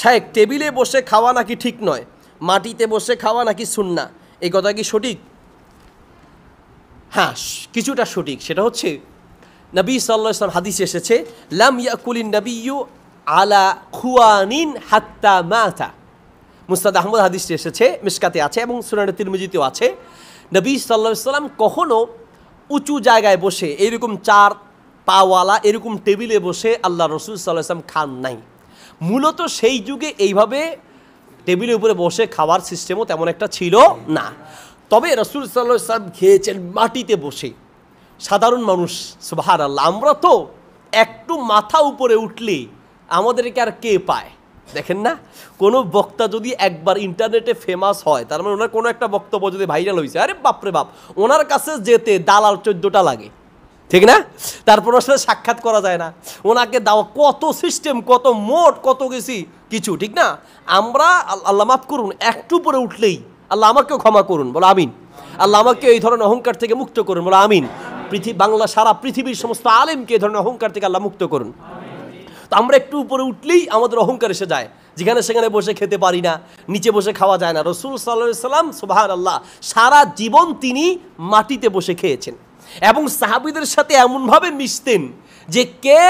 শেখ টেবিলে বসে খাওয়া নাকি ঠিক নয় মাটিতে বসে খাওয়া নাকি শুননা এই কথা কি সঠিক হ্যাঁ কিছুটা সঠিক সেটা হচ্ছে নবী সাল্লা হাদিস এসেছে লাম ইয়াকুলিন নবীয় আলা খুয়ানিন হাত্তা মাথা মুস্তাদ আহমদ হাদিসটি এসেছে মিসকাতে আছে এবং সুনানের তিরমিজিতেও আছে নবী সাল্লা সাল্লাম কখনও উঁচু জায়গায় বসে এরকম চার পাওয়ালা এরকম টেবিলে বসে আল্লাহ রসুল সাল্লাহ সাল্লাম খান নাই মূলত সেই যুগে এইভাবে টেবিলের উপরে বসে খাওয়ার সিস্টেমও তেমন একটা ছিল না তবে রসুল সাল্লাহ খেয়েছেন মাটিতে বসে সাধারণ মানুষ সুভার আল্লাহ আমরা তো একটু মাথা উপরে উঠলে আমাদেরকে আর কে পায় দেখেন না কোনো বক্তা যদি একবার ইন্টারনেটে ফেমাস হয় তার মানে ওনার কোনো একটা বক্তব্য যদি ভাইরাল হয়েছে আরে বাপরে বাপ ওনার কাছে যেতে দালাল চোদ্দোটা লাগে ঠিক না তারপর আসলে সাক্ষাৎ করা যায় না ওনাকে দাও কত সিস্টেম কত মোট কত গেছি কিছু ঠিক না আমরা আল্লাহ মাফ করুন একটু পরে উঠলেই আল্লাহ আমাকেও ক্ষমা করুন বলো আমিন আল্লাহ আমাকে এই ধরনের অহংকার থেকে মুক্ত করুন বলো আমিন পৃথিবী বাংলা সারা পৃথিবীর সমস্ত আলেমকে এই ধরনের অহংকার থেকে আল্লাহ মুক্ত করুন তো আমরা একটু উপরে উঠলেই আমাদের অহংকার এসে যায় যেখানে সেখানে বসে খেতে পারি না নিচে বসে খাওয়া যায় না রসুল সাল্লাহ সাল্লাম সুবাহ আল্লাহ সারা জীবন তিনি মাটিতে বসে খেয়েছেন এবং সাহাবিদের সাথে এমনভাবে মিশতেন যে কে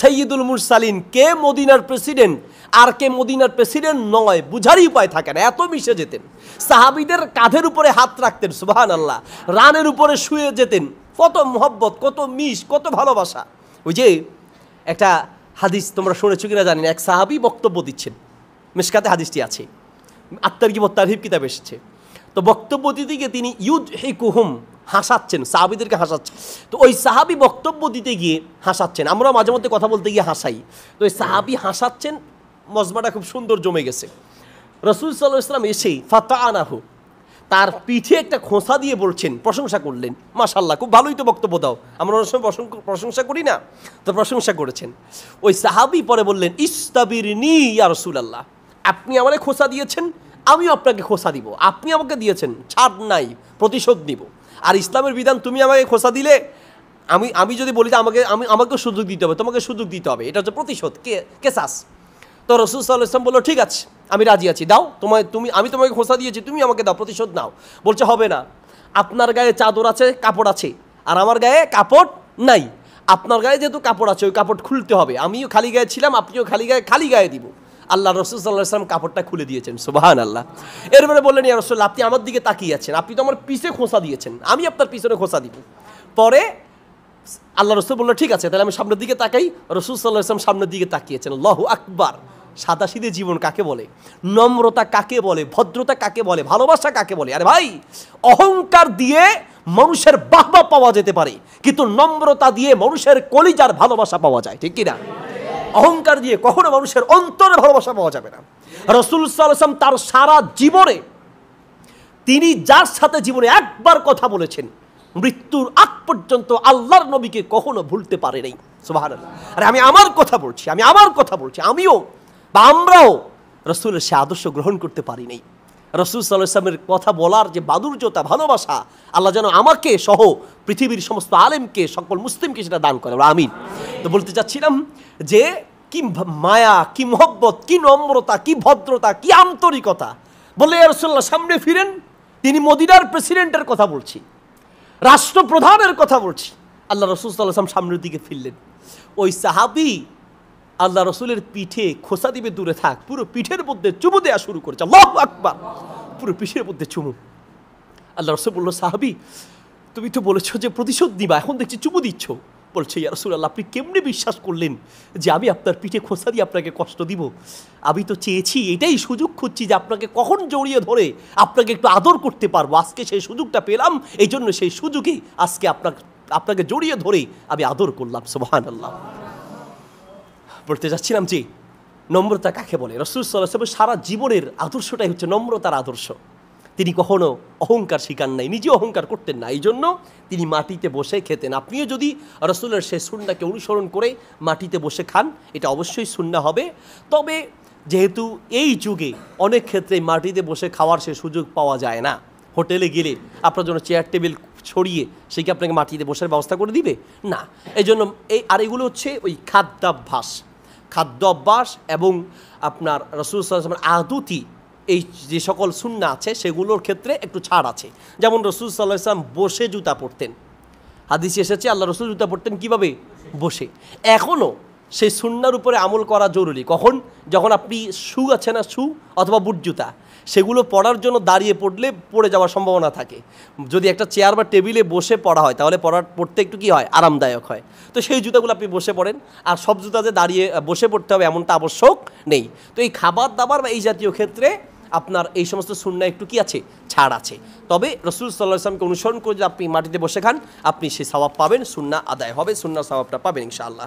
সৈয়দুল মুরসালিন কে মদিনার প্রেসিডেন্ট আর কে মদিনার প্রেসিডেন্ট নয় বুঝারই উপায় থাকে না এত মিশে যেতেন সাহাবিদের কাঁধের উপরে হাত রাখতেন সুবাহান আল্লাহ রানের উপরে শুয়ে যেতেন কত মোহব্বত কত মিশ কত ভালোবাসা ওই যে একটা হাদিস তোমরা শুনেছো কিনা জানি না এক সাহাবি বক্তব্য দিচ্ছেন মিশকাতে হাদিসটি আছে আত্মার কি হিপ কিতাব এসেছে তো বক্তব্য দিতে গিয়ে তিনি ইউদ কুহুম হাসাচ্ছেন সাহাবিদেরকে হাসাচ্ছেন তো ওই সাহাবি বক্তব্য দিতে গিয়ে হাসাচ্ছেন আমরা মাঝে মধ্যে কথা বলতে গিয়ে হাসাই তো ওই সাহাবি হাসাচ্ছেন মজমাটা খুব সুন্দর জমে গেছে রসুল সাল্লাহ ইসলাম এসেই ফাতা আনাহু তার পিঠে একটা খোঁসা দিয়ে বলছেন প্রশংসা করলেন মাশাল্লাহ খুব ভালোই তো বক্তব্য দাও আমরা অনেক সময় প্রশংসা করি না তো প্রশংসা করেছেন ওই সাহাবি পরে বললেন ইস্তাবির নি ইয়া রসুল আল্লাহ আপনি আমারে খোঁসা দিয়েছেন আমিও আপনাকে খোঁসা দিব আপনি আমাকে দিয়েছেন ছাড় নাই প্রতিশোধ নিব আর ইসলামের বিধান তুমি আমাকে খোসা দিলে আমি আমি যদি বলি যে আমাকে আমি আমাকেও সুযোগ দিতে হবে তোমাকে সুযোগ দিতে হবে এটা হচ্ছে প্রতিশোধ কে কেসাস তো রসুল সাল্লাহ ইসলাম বললো ঠিক আছে আমি রাজি আছি দাও তোমায় তুমি আমি তোমাকে খোসা দিয়েছি তুমি আমাকে দাও প্রতিশোধ নাও বলছে হবে না আপনার গায়ে চাদর আছে কাপড় আছে আর আমার গায়ে কাপড় নাই আপনার গায়ে যেহেতু কাপড় আছে ওই কাপড় খুলতে হবে আমিও খালি গায়ে ছিলাম আপনিও খালি গায়ে খালি গায়ে দিব আল্লাহ রসুল সাল্লাহ সাল্লাম কাপড়টা খুলে দিয়েছেন সুবাহান আল্লাহ এরপরে বললেন ইয়া রসুল্লাহ আপনি আমার দিকে তাকিয়ে আছেন আপনি তো আমার পিছে খোঁসা দিয়েছেন আমি আপনার পিছনে খোঁসা দিব পরে আল্লাহ রসুল বললো ঠিক আছে তাহলে আমি সামনের দিকে তাকাই রসুল সাল্লাহ ইসলাম সামনের দিকে তাকিয়েছেন লহ আকবার সিদে জীবন কাকে বলে নম্রতা কাকে বলে ভদ্রতা কাকে বলে ভালোবাসা কাকে বলে আরে ভাই অহংকার দিয়ে মানুষের বাহবা পাওয়া যেতে পারে কিন্তু নম্রতা দিয়ে মানুষের কলিজার ভালোবাসা পাওয়া যায় ঠিক কিনা অহংকার দিয়ে কখনো মানুষের অন্তরে ভালোবাসা পাওয়া যাবে না রসুল সাল্লাম তার সারা জীবনে তিনি যার সাথে জীবনে একবার কথা বলেছেন মৃত্যুর আগ পর্যন্ত আল্লাহর নবীকে কখনো ভুলতে পারে নাই সুবাহ আরে আমি আমার কথা বলছি আমি আমার কথা বলছি আমিও বা আমরাও রসুলের সে আদর্শ গ্রহণ করতে পারি নাই রসুল সাল্লাহ ইসলামের কথা বলার যে বাদুর্যতা ভালোবাসা আল্লাহ যেন আমাকে সহ পৃথিবীর সমস্ত আলেমকে সকল মুসলিমকে সেটা দান করে আমিন তো বলতে চাচ্ছিলাম যে কি মায়া কি মহব্বত কি নম্রতা কি ভদ্রতা কি আন্তরিকতা বলে রসুল্লাহ সামনে ফিরেন তিনি মদিনার প্রেসিডেন্টের কথা বলছি রাষ্ট্রপ্রধানের কথা বলছি আল্লাহ রসুল সাল্লাহ সামনের দিকে ফিরলেন ওই সাহাবি আল্লাহ রসুলের পিঠে খোসা দিবে দূরে থাক পুরো পিঠের মধ্যে চুমু দেওয়া শুরু করেছে লহ আকবার পুরো পিঠের মধ্যে চুমু আল্লাহ রসুল বললো সাহাবি তুমি তো বলেছো যে প্রতিশোধ দিবা এখন দেখছি চুমু দিচ্ছ বলছে রসুল আল্লাহ আপনি কেমনি বিশ্বাস করলেন যে আমি আপনার পিঠে খোসা দিয়ে আপনাকে কষ্ট দিব আমি তো চেয়েছি এটাই সুযোগ খুঁজছি যে আপনাকে কখন জড়িয়ে ধরে আপনাকে একটু আদর করতে পারবো আজকে সেই সুযোগটা পেলাম এই জন্য সেই সুযোগে আজকে আপনার আপনাকে জড়িয়ে ধরে আমি আদর করলাম সোহান আল্লাহ পড়তে যাচ্ছিলাম যে নম্রতা কাকে বলে রসুল সাল্লাহ সারা জীবনের আদর্শটাই হচ্ছে নম্রতার আদর্শ তিনি কখনো অহংকার শিকার নাই নিজে অহংকার করতেন না এই জন্য তিনি মাটিতে বসে খেতেন আপনিও যদি রসুলের সে সুন্নাকে অনুসরণ করে মাটিতে বসে খান এটা অবশ্যই সুন্না হবে তবে যেহেতু এই যুগে অনেক ক্ষেত্রে মাটিতে বসে খাওয়ার সে সুযোগ পাওয়া যায় না হোটেলে গেলে আপনার জন্য চেয়ার টেবিল ছড়িয়ে সে কি আপনাকে মাটিতে বসার ব্যবস্থা করে দিবে না এই জন্য এই আর এগুলো হচ্ছে ওই খাদ্যাভ্যাস খাদ্য অভ্যাস এবং আপনার রসুল সাল্লামের আদুতি এই যে সকল সুন্না আছে সেগুলোর ক্ষেত্রে একটু ছাড় আছে যেমন রসুল সাল্লাহ ইসলাম বসে জুতা পরতেন হাদিসে এসেছে আল্লাহ রসুল জুতা পরতেন কিভাবে বসে এখনও সেই সুন্নার উপরে আমল করা জরুরি কখন যখন আপনি শু আছে না শু অথবা বুট জুতা সেগুলো পড়ার জন্য দাঁড়িয়ে পড়লে পড়ে যাওয়ার সম্ভাবনা থাকে যদি একটা চেয়ার বা টেবিলে বসে পড়া হয় তাহলে পড়ার পড়তে একটু কী হয় আরামদায়ক হয় তো সেই জুতাগুলো আপনি বসে পড়েন আর সব জুতা যে দাঁড়িয়ে বসে পড়তে হবে এমনটা আবশ্যক নেই তো এই খাবার দাবার বা এই জাতীয় ক্ষেত্রে আপনার এই সমস্ত শূন্য একটু কি আছে ছাড় আছে তবে রসুল সাল্লাহ ইসলামকে অনুসরণ করে যদি আপনি মাটিতে বসে খান আপনি সেই স্বভাব পাবেন সুন্না আদায় হবে সুন্নার স্বভাবটা পাবেন ইনশাআল্লাহ